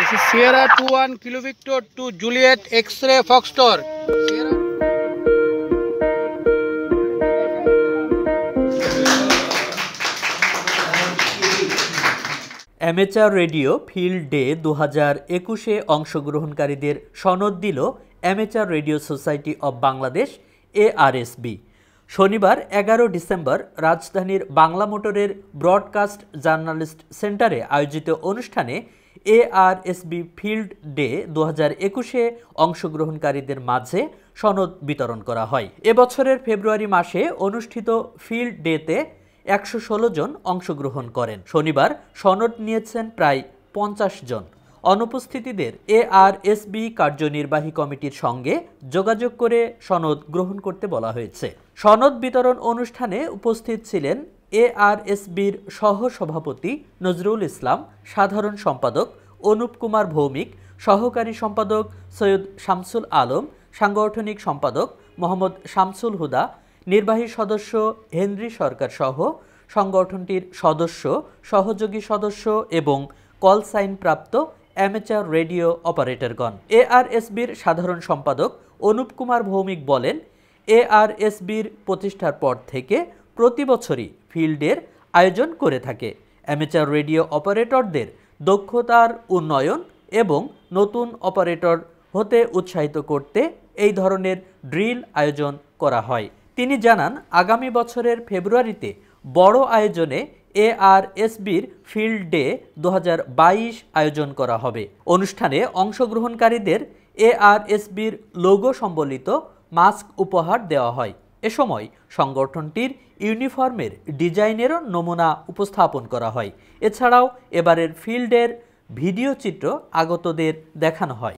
This is Sierra 21 Kilo Victor to Juliet X-ray Fox Sierra amateur radio field day দু হাজার একুশে অংশগ্রহণকারীদের সনদ দিল amateur radio society of Bangladesh ARSB শনিবার এগারো ডিসেম্বর রাজধানীর বাংলা মোটরের ব্রডকাস্ট জার্নালিস্ট সেন্টারে আয়োজিত অনুষ্ঠানে এআরএসবি ফিল্ড ডে দু হাজার একুশে অংশগ্রহণকারীদের মাঝে সনদ বিতরণ করা হয় এবছরের ফেব্রুয়ারি মাসে অনুষ্ঠিত ফিল্ড ডেতে একশো ষোলো জন অংশগ্রহণ করেন শনিবার সনদ নিয়েছেন প্রায় পঞ্চাশ জন অনুপস্থিতিদের এআরএসবি কার্যনির্বাহী কমিটির সঙ্গে যোগাযোগ করে সনদ গ্রহণ করতে বলা হয়েছে সনদ বিতরণ অনুষ্ঠানে উপস্থিত ছিলেন এআরএসবির সহ সভাপতি নজরুল ইসলাম সাধারণ সম্পাদক অনুপ কুমার ভৌমিক সহকারী সম্পাদক সৈয়দ শামসুল আলম সাংগঠনিক সম্পাদক মোহাম্মদ শামসুল হুদা নির্বাহী সদস্য হেনরি সরকার সহ সংগঠনটির সদস্য সহযোগী সদস্য এবং কল সাইন প্রাপ্ত অ্যামেচার রেডিও অপারেটরগণ এআরএসবির সাধারণ সম্পাদক অনুপ কুমার ভৌমিক বলেন এআরএসবির প্রতিষ্ঠার পর থেকে প্রতি বছরই ফিল্ডের আয়োজন করে থাকে অ্যামেচার রেডিও অপারেটরদের দক্ষতার উন্নয়ন এবং নতুন অপারেটর হতে উৎসাহিত করতে এই ধরনের ড্রিল আয়োজন করা হয় তিনি জানান আগামী বছরের ফেব্রুয়ারিতে বড় আয়োজনে এ আর এসবির ফিল্ড ডে দু আয়োজন করা হবে অনুষ্ঠানে অংশগ্রহণকারীদের এ আর লোগো সম্বলিত মাস্ক উপহার দেওয়া হয় এ সময় সংগঠনটির ইউনিফর্মের ডিজাইনেরও নমুনা উপস্থাপন করা হয় এছাড়াও এবারের ফিল্ডের ভিডিও চিত্র আগতদের দেখানো হয়